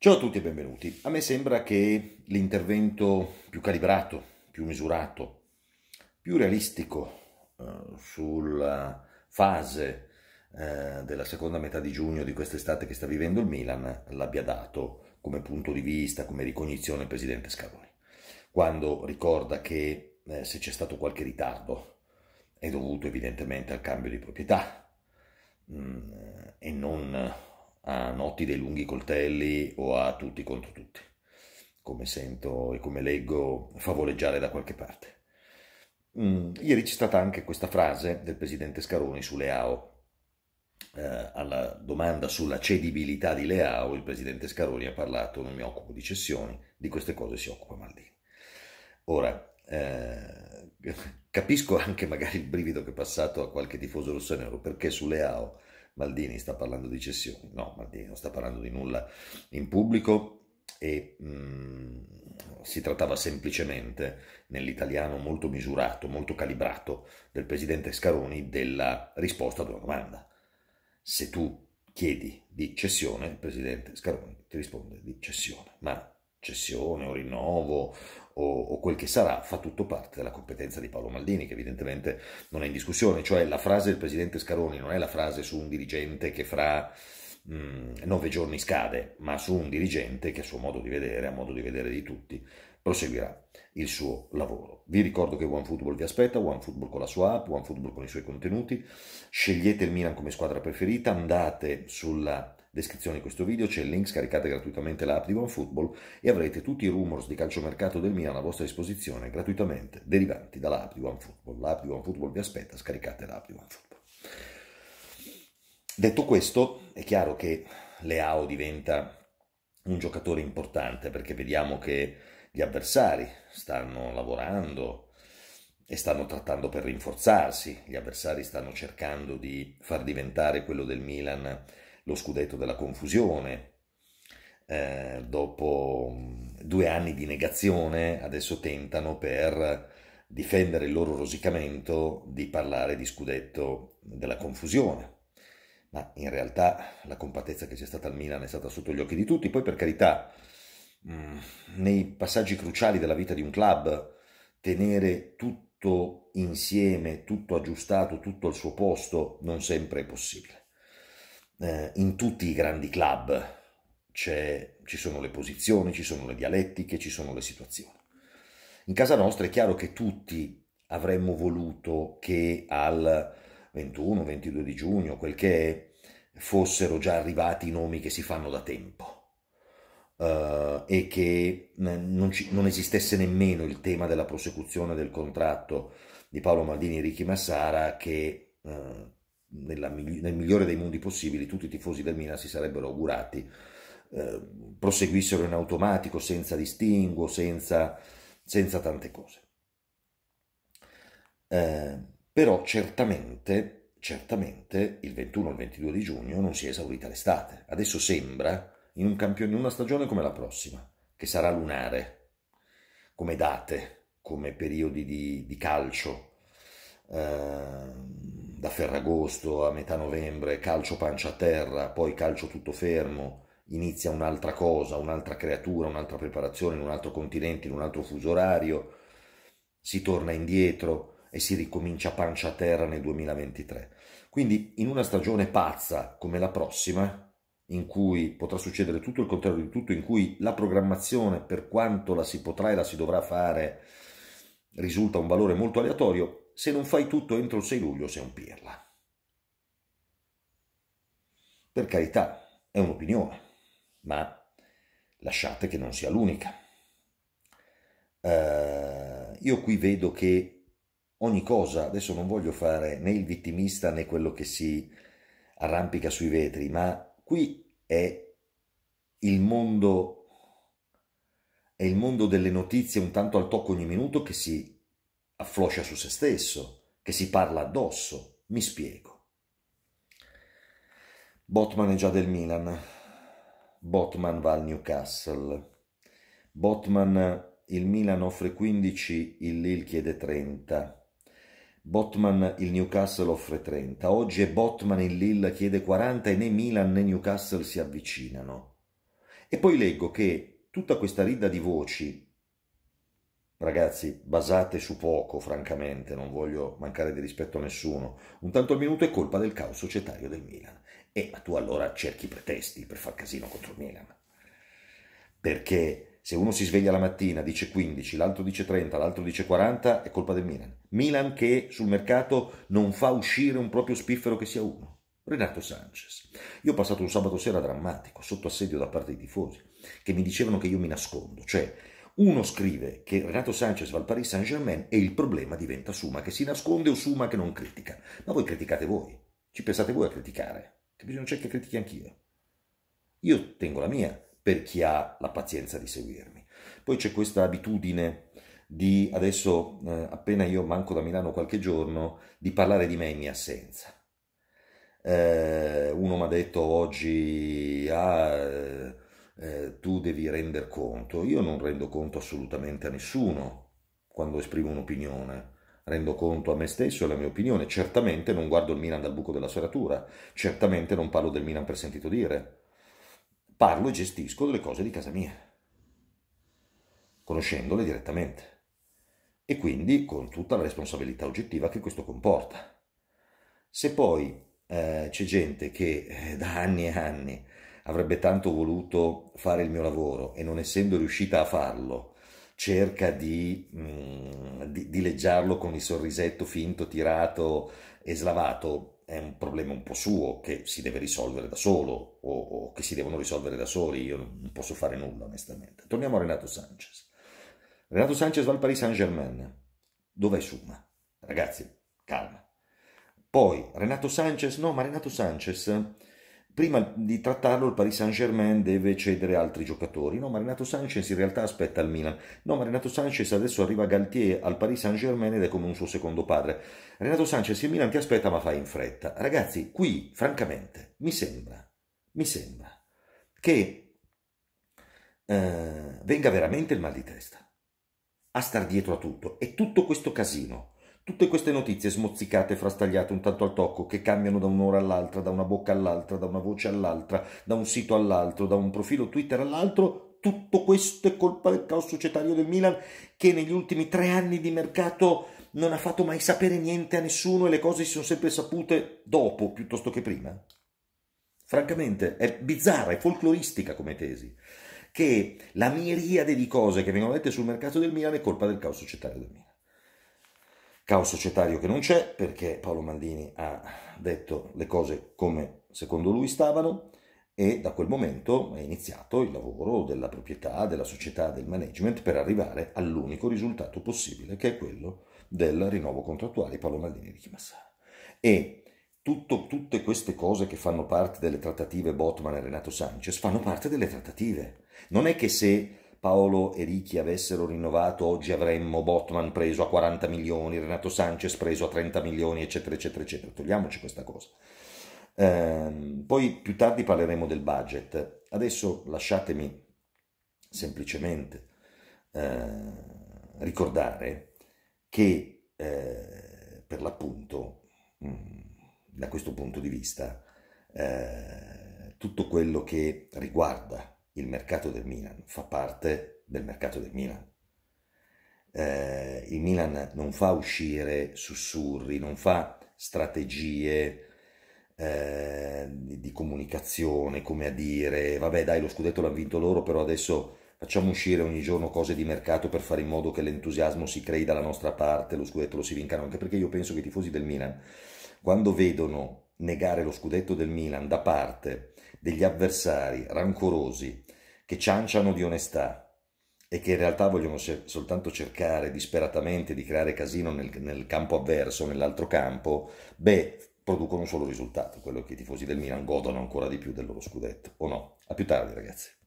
Ciao a tutti e benvenuti. A me sembra che l'intervento più calibrato, più misurato, più realistico eh, sulla fase eh, della seconda metà di giugno di quest'estate che sta vivendo il Milan l'abbia dato come punto di vista, come ricognizione il presidente Scaroni, quando ricorda che eh, se c'è stato qualche ritardo è dovuto evidentemente al cambio di proprietà mh, mm, e non a notti dei lunghi coltelli o a tutti contro tutti, come sento e come leggo favoleggiare da qualche parte. Mm, ieri c'è stata anche questa frase del presidente Scaroni su Leao. Eh, alla domanda sulla cedibilità di Leao, il presidente Scaroni ha parlato: Non mi occupo di cessioni, di queste cose si occupa Maldini. Ora, eh, capisco anche magari il brivido che è passato a qualche tifoso rossonero perché su Leao Maldini sta parlando di cessioni, no, Maldini non sta parlando di nulla in pubblico e mh, mm, si trattava semplicemente, nell'italiano molto misurato, molto calibrato, del presidente Scaroni della risposta ad una domanda. Se tu chiedi di cessione, il presidente Scaroni ti risponde di cessione, ma cessione o rinnovo o, o, quel che sarà, fa tutto parte della competenza di Paolo Maldini, che evidentemente non è in discussione. Cioè la frase del presidente Scaroni non è la frase su un dirigente che fra mh, mm, nove giorni scade, ma su un dirigente che a suo modo di vedere, a modo di vedere di tutti, proseguirà il suo lavoro. Vi ricordo che OneFootball vi aspetta, OneFootball con la sua app, OneFootball con i suoi contenuti, scegliete il Milan come squadra preferita, andate sulla Descrizione di questo video c'è il link, scaricate gratuitamente l'app di OneFootball e avrete tutti i rumors di calciomercato del Milan a vostra disposizione gratuitamente derivanti dall'app di OneFootball. L'app di OneFootball vi aspetta, scaricate l'app di OneFootball. Detto questo, è chiaro che Leao diventa un giocatore importante perché vediamo che gli avversari stanno lavorando e stanno trattando per rinforzarsi, gli avversari stanno cercando di far diventare quello del Milan lo scudetto della confusione, eh, dopo mm, due anni di negazione, adesso tentano per difendere il loro rosicamento di parlare di scudetto della confusione. Ma in realtà la compattezza che c'è stata al Milan è stata sotto gli occhi di tutti. Poi, per carità, mm, nei passaggi cruciali della vita di un club, tenere tutto insieme, tutto aggiustato, tutto al suo posto, non sempre è possibile eh, in tutti i grandi club ci sono le posizioni, ci sono le dialettiche, ci sono le situazioni. In casa nostra è chiaro che tutti avremmo voluto che al 21-22 di giugno, quel che è, fossero già arrivati i nomi che si fanno da tempo uh, e che non, ci, non, esistesse nemmeno il tema della prosecuzione del contratto di Paolo Maldini e Ricchi Massara che uh, nella, nel migliore dei mondi possibili, tutti i tifosi del Milan si sarebbero augurati eh, proseguissero in automatico, senza distinguo, senza, senza tante cose. Eh, però certamente, certamente il 21 e il 22 di giugno non si è esaurita l'estate. Adesso sembra in, un campione, in una stagione come la prossima, che sarà lunare, come date, come periodi di, di calcio. Eh, da Ferragosto a metà novembre, calcio pancia a terra, poi calcio tutto fermo, inizia un'altra cosa, un'altra creatura, un'altra preparazione in un altro continente, in un altro fuso orario, si torna indietro e si ricomincia pancia a terra nel 2023. Quindi in una stagione pazza come la prossima, in cui potrà succedere tutto il contrario di tutto, in cui la programmazione, per quanto la si potrà e la si dovrà fare, risulta un valore molto aleatorio, se non fai tutto entro il 6 luglio sei un pirla. Per carità, è un'opinione, ma lasciate che non sia l'unica. Uh, io qui vedo che ogni cosa, adesso non voglio fare né il vittimista né quello che si arrampica sui vetri, ma qui è il mondo, è il mondo delle notizie un tanto al tocco ogni minuto che si affloscia su se stesso, che si parla addosso, mi spiego. Botman è già del Milan, Botman va al Newcastle, Botman il Milan offre 15, il Lille chiede 30. Botman il Newcastle offre 30. Oggi è Botman il Lille chiede 40 e né Milan né Newcastle si avvicinano. E poi leggo che tutta questa ridda di voci ragazzi, basate su poco, francamente, non voglio mancare di rispetto a nessuno. Un tanto al minuto è colpa del caos societario del Milan. E eh, ma tu allora cerchi pretesti per far casino contro il Milan. Perché se uno si sveglia la mattina, dice 15, l'altro dice 30, l'altro dice 40, è colpa del Milan. Milan che sul mercato non fa uscire un proprio spiffero che sia uno. Renato Sanchez. Io ho passato un sabato sera drammatico, sotto assedio da parte dei tifosi, che mi dicevano che io mi nascondo, cioè uno scrive che Renato Sanchez va al Paris Saint-Germain e il problema diventa Suma che si nasconde o Suma che non critica. Ma voi criticate voi, ci pensate voi a criticare, che bisogna c'è che critichi anch'io. Io tengo la mia per chi ha la pazienza di seguirmi. Poi c'è questa abitudine di adesso, eh, appena io manco da Milano qualche giorno, di parlare di me in mia assenza. Eh, uno mi ha detto oggi, ah, eh, eh, tu devi render conto. Io non rendo conto assolutamente a nessuno quando esprimo un'opinione. Rendo conto a me stesso e alla mia opinione. Certamente non guardo il Milan dal buco della serratura, certamente non parlo del Milan per sentito dire. Parlo e gestisco delle cose di casa mia, conoscendole direttamente e quindi con tutta la responsabilità oggettiva che questo comporta. Se poi eh, c'è gente che eh, da anni e anni avrebbe tanto voluto fare il mio lavoro e non essendo riuscita a farlo, cerca di, mh, mm, di, di leggiarlo con il sorrisetto finto, tirato e slavato, è un problema un po' suo che si deve risolvere da solo o, o, che si devono risolvere da soli, io non posso fare nulla onestamente. Torniamo a Renato Sanchez. Renato Sanchez va al Paris Saint-Germain, dove è Suma? Ragazzi, calma. Poi Renato Sanchez, no, ma Renato Sanchez prima di trattarlo il Paris Saint-Germain deve cedere altri giocatori. No, ma Renato Sanchez in realtà aspetta il Milan. No, ma Renato Sanchez adesso arriva a Galtier al Paris Saint-Germain ed è come un suo secondo padre. Renato Sanchez il Milan ti aspetta ma fai in fretta. Ragazzi, qui, francamente, mi sembra, mi sembra che eh, venga veramente il mal di testa a star dietro a tutto. E tutto questo casino Tutte queste notizie smozzicate frastagliate un tanto al tocco, che cambiano da un'ora all'altra, da una bocca all'altra, da una voce all'altra, da un sito all'altro, da un profilo Twitter all'altro, tutto questo è colpa del caos societario del Milan che negli ultimi tre anni di mercato non ha fatto mai sapere niente a nessuno e le cose si sono sempre sapute dopo piuttosto che prima. Francamente, è bizzarra, è folcloristica come tesi, che la miriade di cose che vengono dette sul mercato del Milan è colpa del caos societario del Milan caos societario che non c'è perché Paolo Maldini ha detto le cose come secondo lui stavano e da quel momento è iniziato il lavoro della proprietà, della società, del management per arrivare all'unico risultato possibile che è quello del rinnovo contrattuale di Paolo Maldini di Chimassara. E tutto, tutte queste cose che fanno parte delle trattative Botman e Renato Sanchez fanno parte delle trattative. Non è che se Paolo e Ricchi avessero rinnovato, oggi avremmo Botman preso a 40 milioni, Renato Sanchez preso a 30 milioni, eccetera, eccetera, eccetera. Togliamoci questa cosa. Ehm, poi più tardi parleremo del budget. Adesso lasciatemi semplicemente eh, ricordare che eh, per l'appunto, mm, da questo punto di vista, eh, tutto quello che riguarda il mercato del Milan, fa parte del mercato del Milan. Eh, il Milan non fa uscire sussurri, non fa strategie eh, di comunicazione, come a dire, vabbè dai lo scudetto l'hanno vinto loro, però adesso facciamo uscire ogni giorno cose di mercato per fare in modo che l'entusiasmo si crei dalla nostra parte, lo scudetto lo si vincano, anche perché io penso che i tifosi del Milan, quando vedono negare lo scudetto del Milan da parte degli avversari rancorosi che cianciano di onestà e che in realtà vogliono soltanto cercare disperatamente di creare casino nel, nel campo avverso, nell'altro campo, beh, producono un solo risultato, quello che i tifosi del Milan godono ancora di più del loro scudetto, o no? A più tardi ragazzi.